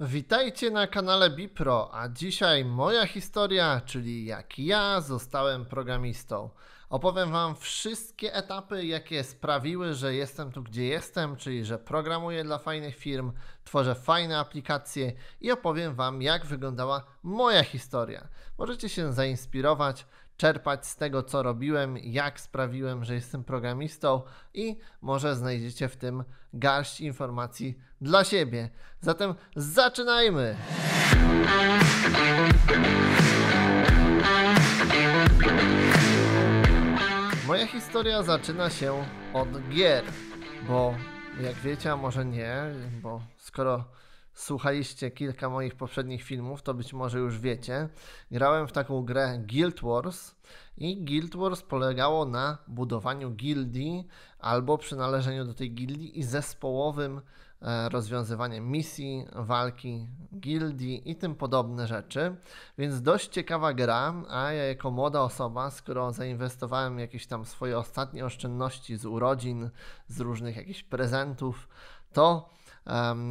Witajcie na kanale Bipro, a dzisiaj moja historia, czyli jak ja zostałem programistą. Opowiem Wam wszystkie etapy, jakie sprawiły, że jestem tu, gdzie jestem, czyli że programuję dla fajnych firm, tworzę fajne aplikacje i opowiem Wam, jak wyglądała moja historia. Możecie się zainspirować, czerpać z tego, co robiłem, jak sprawiłem, że jestem programistą i może znajdziecie w tym garść informacji dla siebie. Zatem zaczynajmy! Moja historia zaczyna się od gier, bo jak wiecie, a może nie, bo skoro słuchaliście kilka moich poprzednich filmów, to być może już wiecie, grałem w taką grę Guild Wars i Guild Wars polegało na budowaniu gildii albo przynależeniu do tej gildii i zespołowym e, rozwiązywaniem misji, walki, gildii i tym podobne rzeczy. Więc dość ciekawa gra, a ja jako młoda osoba, skoro zainwestowałem jakieś tam swoje ostatnie oszczędności z urodzin, z różnych jakichś prezentów, to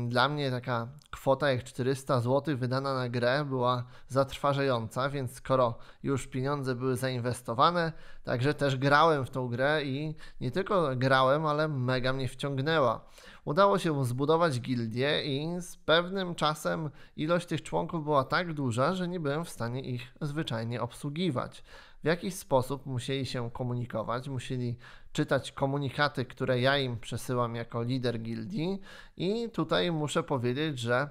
dla mnie taka kwota jak 400 zł wydana na grę była zatrważająca, więc skoro już pieniądze były zainwestowane, także też grałem w tą grę i nie tylko grałem, ale mega mnie wciągnęła udało się zbudować gildię i z pewnym czasem ilość tych członków była tak duża, że nie byłem w stanie ich zwyczajnie obsługiwać. W jakiś sposób musieli się komunikować, musieli czytać komunikaty, które ja im przesyłam jako lider gildii i tutaj muszę powiedzieć, że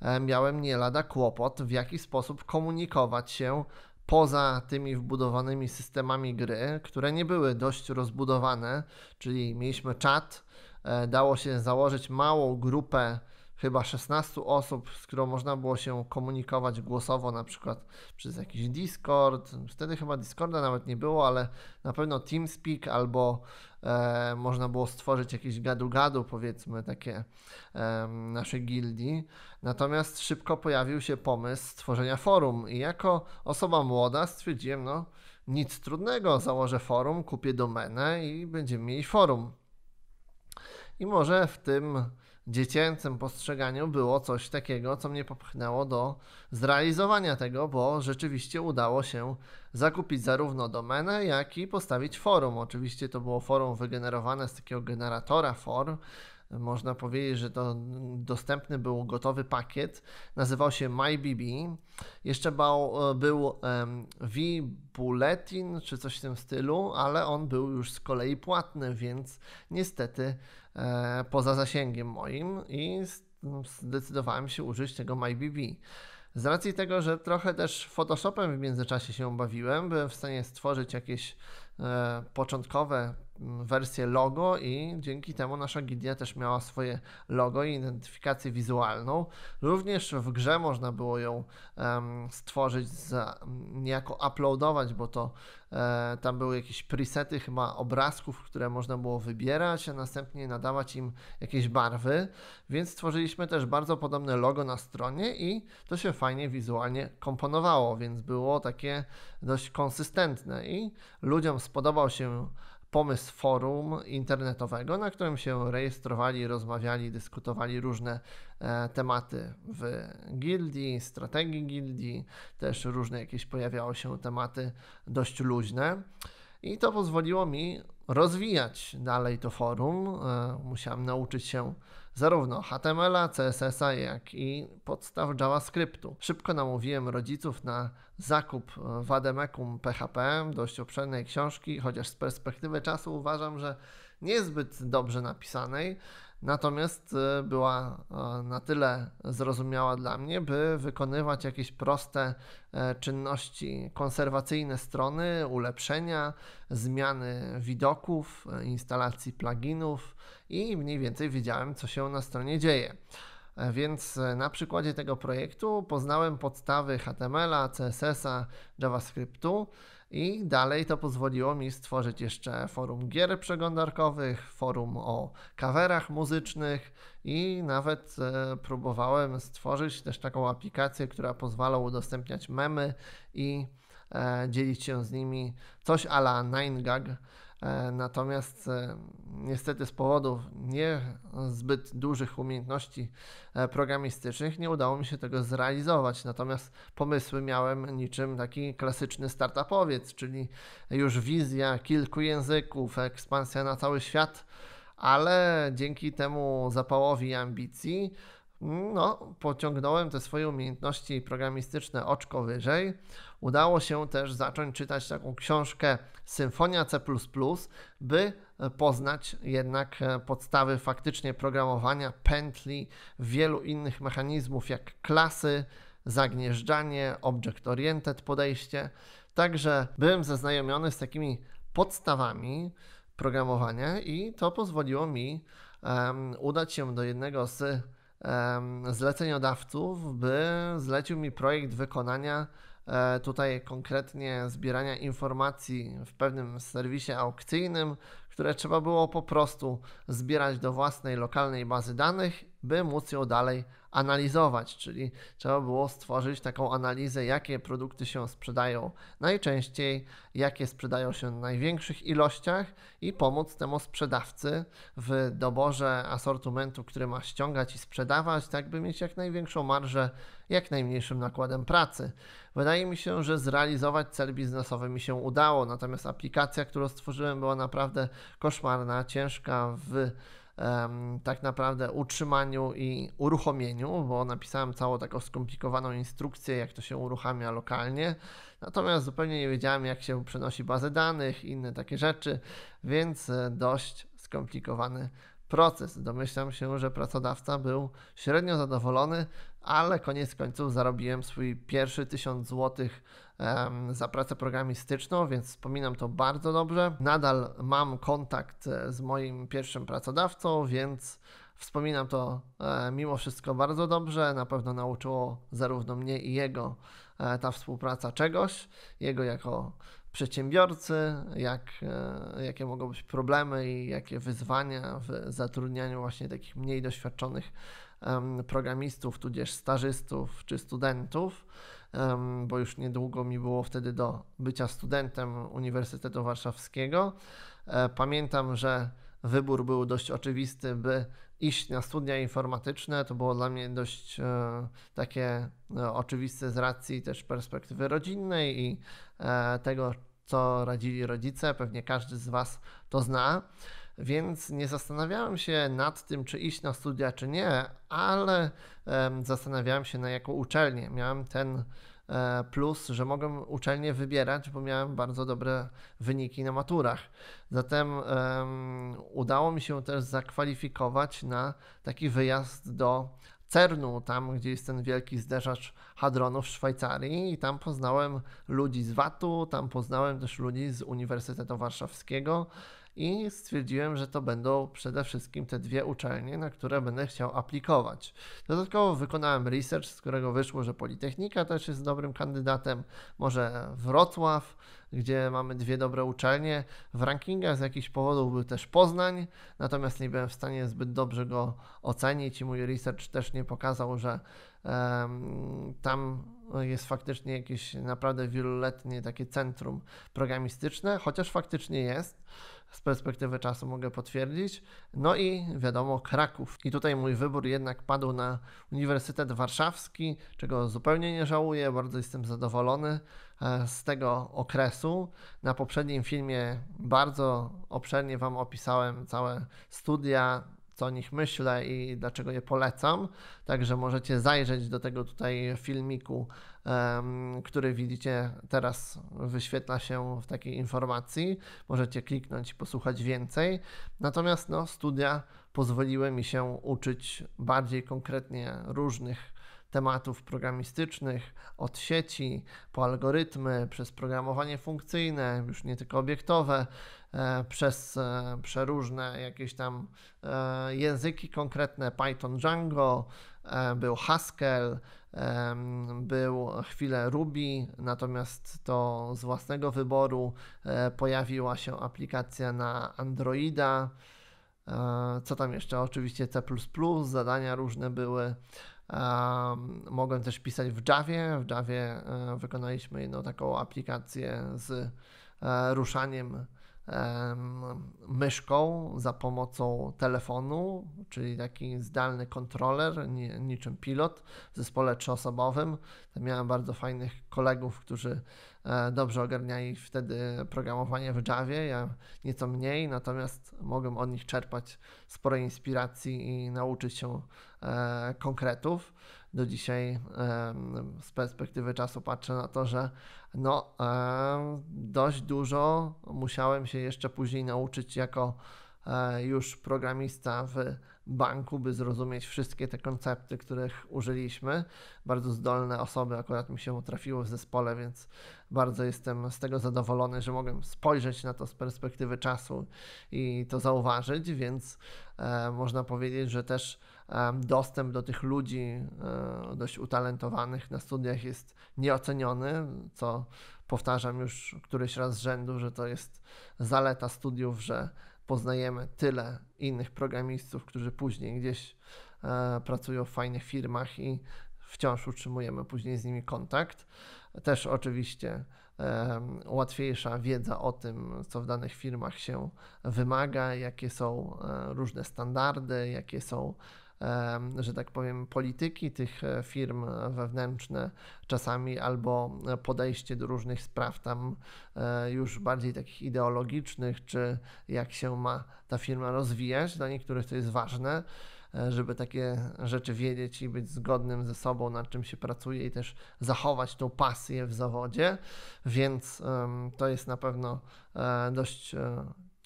e, miałem nie lada kłopot, w jaki sposób komunikować się poza tymi wbudowanymi systemami gry, które nie były dość rozbudowane, czyli mieliśmy czat, E, dało się założyć małą grupę chyba 16 osób, z którą można było się komunikować głosowo, na przykład przez jakiś Discord. Wtedy chyba Discorda nawet nie było, ale na pewno TeamSpeak albo e, można było stworzyć jakieś gadu-gadu, powiedzmy, takie e, naszej gildii. Natomiast szybko pojawił się pomysł stworzenia forum i jako osoba młoda stwierdziłem, no nic trudnego, założę forum, kupię domenę i będziemy mieli forum. I może w tym dziecięcym postrzeganiu było coś takiego, co mnie popchnęło do zrealizowania tego, bo rzeczywiście udało się zakupić zarówno domenę, jak i postawić forum. Oczywiście to było forum wygenerowane z takiego generatora forum. Można powiedzieć, że to dostępny był gotowy pakiet. Nazywał się MyBB. Jeszcze bał, e, był um, V-Bulletin czy coś w tym stylu, ale on był już z kolei płatny, więc niestety E, poza zasięgiem moim i zdecydowałem się użyć tego MyBB. Z racji tego, że trochę też Photoshopem w międzyczasie się bawiłem, byłem w stanie stworzyć jakieś e, początkowe wersję logo i dzięki temu nasza gidia też miała swoje logo i identyfikację wizualną. Również w grze można było ją um, stworzyć, za, niejako uploadować, bo to e, tam były jakieś presety chyba obrazków, które można było wybierać, a następnie nadawać im jakieś barwy, więc stworzyliśmy też bardzo podobne logo na stronie i to się fajnie wizualnie komponowało, więc było takie dość konsystentne i ludziom spodobał się pomysł forum internetowego, na którym się rejestrowali, rozmawiali, dyskutowali różne e, tematy w gildii, strategii gildii, też różne jakieś pojawiały się tematy dość luźne. I to pozwoliło mi rozwijać dalej to forum. E, musiałem nauczyć się zarówno HTML-a, CSS-a, jak i podstaw JavaScriptu. Szybko namówiłem rodziców na zakup e, Wademekum PHP, dość obszernej książki, chociaż z perspektywy czasu uważam, że niezbyt dobrze napisanej, Natomiast e, była e, na tyle zrozumiała dla mnie, by wykonywać jakieś proste e, czynności konserwacyjne strony, ulepszenia, zmiany widoków, instalacji pluginów i mniej więcej wiedziałem, co się na stronie dzieje. Więc na przykładzie tego projektu poznałem podstawy HTML-a, CSS-a, JavaScriptu i dalej to pozwoliło mi stworzyć jeszcze forum gier przeglądarkowych, forum o kawerach muzycznych i nawet e, próbowałem stworzyć też taką aplikację, która pozwala udostępniać memy i e, dzielić się z nimi coś ala 9gag E, natomiast e, niestety z powodu niezbyt dużych umiejętności e, programistycznych nie udało mi się tego zrealizować. Natomiast pomysły miałem niczym taki klasyczny startupowiec, czyli już wizja kilku języków, ekspansja na cały świat, ale dzięki temu zapałowi i ambicji no, pociągnąłem te swoje umiejętności programistyczne oczko wyżej. Udało się też zacząć czytać taką książkę Symfonia C, by poznać jednak e, podstawy faktycznie programowania, pętli, wielu innych mechanizmów, jak klasy, zagnieżdżanie, object-oriented podejście. Także byłem zaznajomiony z takimi podstawami programowania i to pozwoliło mi um, udać się do jednego z zleceniodawców, by zlecił mi projekt wykonania e, tutaj konkretnie zbierania informacji w pewnym serwisie aukcyjnym, które trzeba było po prostu zbierać do własnej lokalnej bazy danych, by móc ją dalej analizować, czyli trzeba było stworzyć taką analizę, jakie produkty się sprzedają najczęściej, jakie sprzedają się w największych ilościach i pomóc temu sprzedawcy w doborze asortymentu, który ma ściągać i sprzedawać, tak by mieć jak największą marżę, jak najmniejszym nakładem pracy. Wydaje mi się, że zrealizować cel biznesowy mi się udało, natomiast aplikacja, którą stworzyłem, była naprawdę koszmarna, ciężka w tak naprawdę utrzymaniu i uruchomieniu, bo napisałem całą taką skomplikowaną instrukcję, jak to się uruchamia lokalnie. Natomiast zupełnie nie wiedziałem, jak się przenosi bazę danych, inne takie rzeczy, więc e, dość skomplikowany proces. Domyślam się, że pracodawca był średnio zadowolony, ale koniec końców zarobiłem swój pierwszy 1000 zł za pracę programistyczną, więc wspominam to bardzo dobrze. Nadal mam kontakt e, z moim pierwszym pracodawcą, więc wspominam to e, mimo wszystko bardzo dobrze. Na pewno nauczyło zarówno mnie i jego e, ta współpraca czegoś, jego jako przedsiębiorcy, jak, e, jakie mogą być problemy i jakie wyzwania w zatrudnianiu właśnie takich mniej doświadczonych programistów, tudzież stażystów czy studentów, bo już niedługo mi było wtedy do bycia studentem Uniwersytetu Warszawskiego. E, pamiętam, że wybór był dość oczywisty, by iść na studia informatyczne. To było dla mnie dość e, takie e, oczywiste z racji też perspektywy rodzinnej i e, tego, co radzili rodzice. Pewnie każdy z Was to zna. Więc nie zastanawiałem się nad tym, czy iść na studia, czy nie, ale zastanawiałem się na jaką uczelnię. Miałem ten E, plus, że mogłem uczelnie wybierać, bo miałem bardzo dobre wyniki na maturach. Zatem um, udało mi się też zakwalifikować na taki wyjazd do CERNu, tam gdzie jest ten wielki zderzacz hadronów w Szwajcarii i tam poznałem ludzi z VAT-u, tam poznałem też ludzi z Uniwersytetu Warszawskiego, i stwierdziłem, że to będą przede wszystkim te dwie uczelnie, na które będę chciał aplikować. Dodatkowo wykonałem research, z którego wyszło, że Politechnika też jest dobrym kandydatem, może Wrocław, gdzie mamy dwie dobre uczelnie. W rankingach z jakichś powodów był też Poznań, natomiast nie byłem w stanie zbyt dobrze go ocenić i mój research też nie pokazał, że um, tam jest faktycznie jakieś naprawdę wieloletnie takie centrum programistyczne, chociaż faktycznie jest z perspektywy czasu mogę potwierdzić. No i wiadomo, Kraków. I tutaj mój wybór jednak padł na Uniwersytet Warszawski, czego zupełnie nie żałuję, bardzo jestem zadowolony e, z tego okresu. Na poprzednim filmie bardzo obszernie Wam opisałem całe studia, co o nich myślę i dlaczego je polecam. Także możecie zajrzeć do tego tutaj filmiku, który widzicie teraz wyświetla się w takiej informacji. Możecie kliknąć i posłuchać więcej. Natomiast no, studia pozwoliły mi się uczyć bardziej konkretnie różnych tematów programistycznych, od sieci, po algorytmy, przez programowanie funkcyjne, już nie tylko obiektowe, e, przez e, przeróżne jakieś tam e, języki konkretne, Python, Django, był Haskell, był chwilę Ruby, natomiast to z własnego wyboru pojawiła się aplikacja na Androida. Co tam jeszcze? Oczywiście C, zadania różne były mogłem też pisać w Javie. W Javie e, wykonaliśmy jedną taką aplikację z e, ruszaniem myszką za pomocą telefonu, czyli taki zdalny kontroler, niczym pilot w zespole trzyosobowym. Tam miałem bardzo fajnych kolegów, którzy e, dobrze ogarniali wtedy programowanie w Javie, ja nieco mniej, natomiast mogłem od nich czerpać sporo inspiracji i nauczyć się e, konkretów do dzisiaj z perspektywy czasu patrzę na to, że no, dość dużo musiałem się jeszcze później nauczyć jako e, już programista w banku, by zrozumieć wszystkie te koncepty, których użyliśmy. Bardzo zdolne osoby akurat mi się utrafiły w zespole, więc bardzo jestem z tego zadowolony, że mogłem spojrzeć na to z perspektywy czasu i to zauważyć, więc e, można powiedzieć, że też dostęp do tych ludzi e, dość utalentowanych na studiach jest nieoceniony, co powtarzam już któryś raz z rzędu, że to jest zaleta studiów, że poznajemy tyle innych programistów, którzy później gdzieś e, pracują w fajnych firmach i wciąż utrzymujemy później z nimi kontakt. Też oczywiście łatwiejsza wiedza o tym, co w danych firmach się wymaga, jakie są e, różne standardy, jakie są że tak powiem, polityki tych e, firm wewnętrzne czasami albo podejście do różnych spraw tam e, już bardziej takich ideologicznych, czy jak się ma ta firma rozwijać. Dla niektórych to jest ważne e, żeby takie rzeczy wiedzieć i być zgodnym ze sobą, nad czym się pracuje i też zachować tą pasję w zawodzie, więc to jest na pewno dość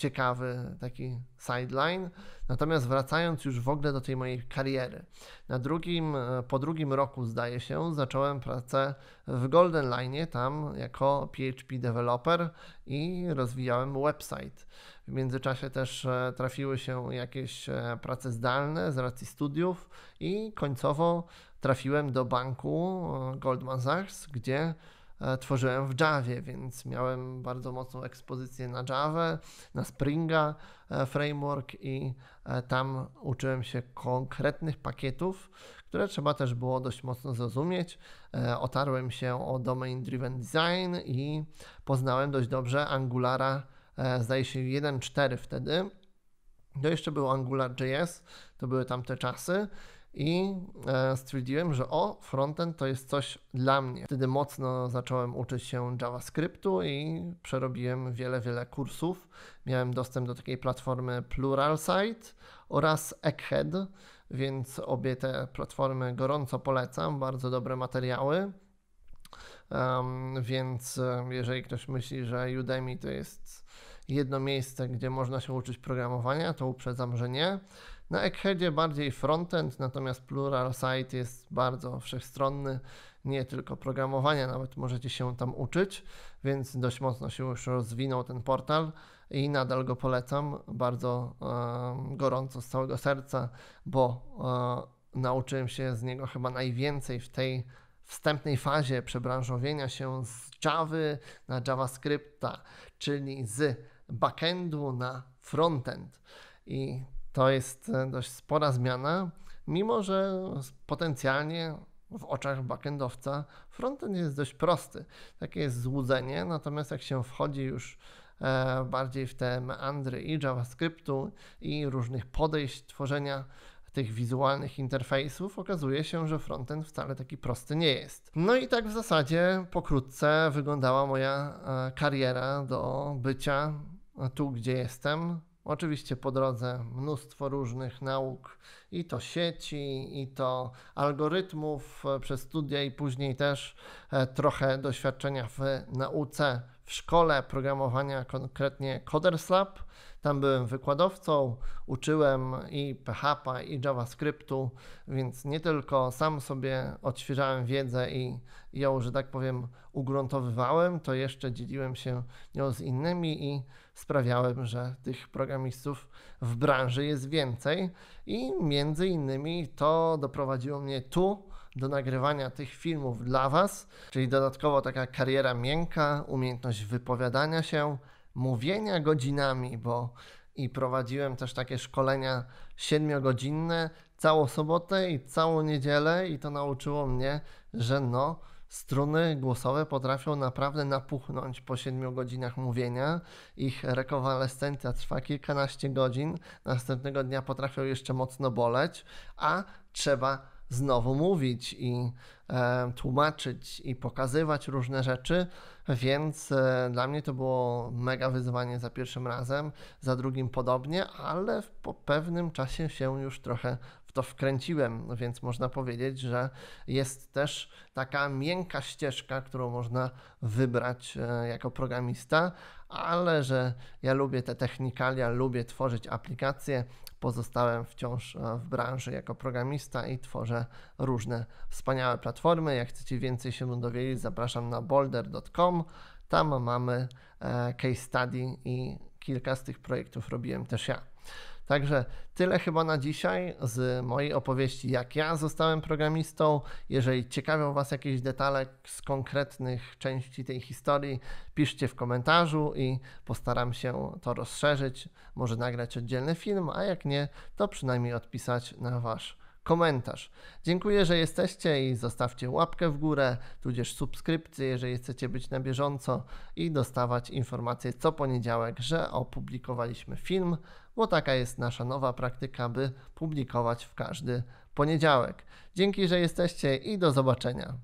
ciekawy taki sideline. Natomiast wracając już w ogóle do tej mojej kariery. Na drugim, e, po drugim roku zdaje się, zacząłem pracę w Golden Line, tam jako PHP developer i rozwijałem website. W międzyczasie też e, trafiły się jakieś e, prace zdalne z racji studiów i końcowo trafiłem do banku Goldman Sachs, gdzie E, tworzyłem w Javie, więc miałem bardzo mocną ekspozycję na Java, na Springa e, framework i e, tam uczyłem się konkretnych pakietów, które trzeba też było dość mocno zrozumieć. Otarłem się o domain driven design i poznałem dość dobrze Angulara, zdaje się 1.4 wtedy to jeszcze był AngularJS, to były tamte czasy i e, stwierdziłem, że o, frontend to jest coś dla mnie. Wtedy mocno zacząłem uczyć się JavaScriptu i przerobiłem wiele, wiele kursów. Miałem dostęp do takiej platformy Pluralsight oraz Egghead, więc obie te platformy gorąco polecam, bardzo dobre materiały. Um, więc e, jeżeli ktoś myśli, że Udemy to jest jedno miejsce, gdzie można się uczyć programowania, to uprzedzam, że nie. Na Eggheadzie bardziej frontend, natomiast Plural Site jest bardzo wszechstronny, nie tylko programowania, nawet możecie się tam uczyć, więc dość mocno się już rozwinął ten portal i nadal go polecam bardzo e, gorąco z całego serca, bo e, nauczyłem się z niego chyba najwięcej w tej wstępnej fazie przebranżowienia się z Java na JavaScripta, czyli z backendu na frontend. I to jest e, dość spora zmiana, mimo że potencjalnie w oczach backendowca frontend jest dość prosty. Takie jest złudzenie, natomiast jak się wchodzi już e, bardziej w te meandry i JavaScriptu i różnych podejść tworzenia tych wizualnych interfejsów, okazuje się, że frontend wcale taki prosty nie jest. No i tak w zasadzie pokrótce wyglądała moja e, kariera do bycia tu, gdzie jestem. Oczywiście po drodze mnóstwo różnych nauk, i to sieci, i to algorytmów e, przez studia, i później też e, trochę doświadczenia w nauce w szkole programowania, konkretnie Coders Lab. Tam byłem wykładowcą, uczyłem i PHP, i JavaScriptu, więc nie tylko sam sobie odświeżałem wiedzę i ją, że tak powiem, ugruntowywałem, to jeszcze dzieliłem się nią z innymi i sprawiałem, że tych programistów w branży jest więcej i między innymi to doprowadziło mnie tu do nagrywania tych filmów dla Was, czyli dodatkowo taka kariera miękka, umiejętność wypowiadania się, mówienia godzinami, bo i prowadziłem też takie szkolenia siedmiogodzinne całą sobotę i całą niedzielę i to nauczyło mnie, że no Struny głosowe potrafią naprawdę napuchnąć po 7 godzinach mówienia. Ich rekonwalescencja trwa kilkanaście godzin, następnego dnia potrafią jeszcze mocno boleć, a trzeba znowu mówić i e, tłumaczyć i pokazywać różne rzeczy, więc e, dla mnie to było mega wyzwanie za pierwszym razem, za drugim podobnie, ale w, po pewnym czasie się już trochę to wkręciłem, więc można powiedzieć, że jest też taka miękka ścieżka, którą można wybrać e, jako programista, ale że ja lubię te technikalia, lubię tworzyć aplikacje, pozostałem wciąż e, w branży jako programista i tworzę różne wspaniałe platformy. Jak chcecie więcej się dowiedzieć, zapraszam na boulder.com. Tam mamy e, case study i kilka z tych projektów robiłem też ja. Także tyle chyba na dzisiaj z mojej opowieści, jak ja zostałem programistą. Jeżeli ciekawią Was jakieś detale z konkretnych części tej historii, piszcie w komentarzu i postaram się to rozszerzyć. Może nagrać oddzielny film, a jak nie, to przynajmniej odpisać na Wasz komentarz. Dziękuję, że jesteście i zostawcie łapkę w górę, tudzież subskrypcję, jeżeli chcecie być na bieżąco i dostawać informacje co poniedziałek, że opublikowaliśmy film, bo taka jest nasza nowa praktyka, by publikować w każdy poniedziałek. Dzięki, że jesteście i do zobaczenia.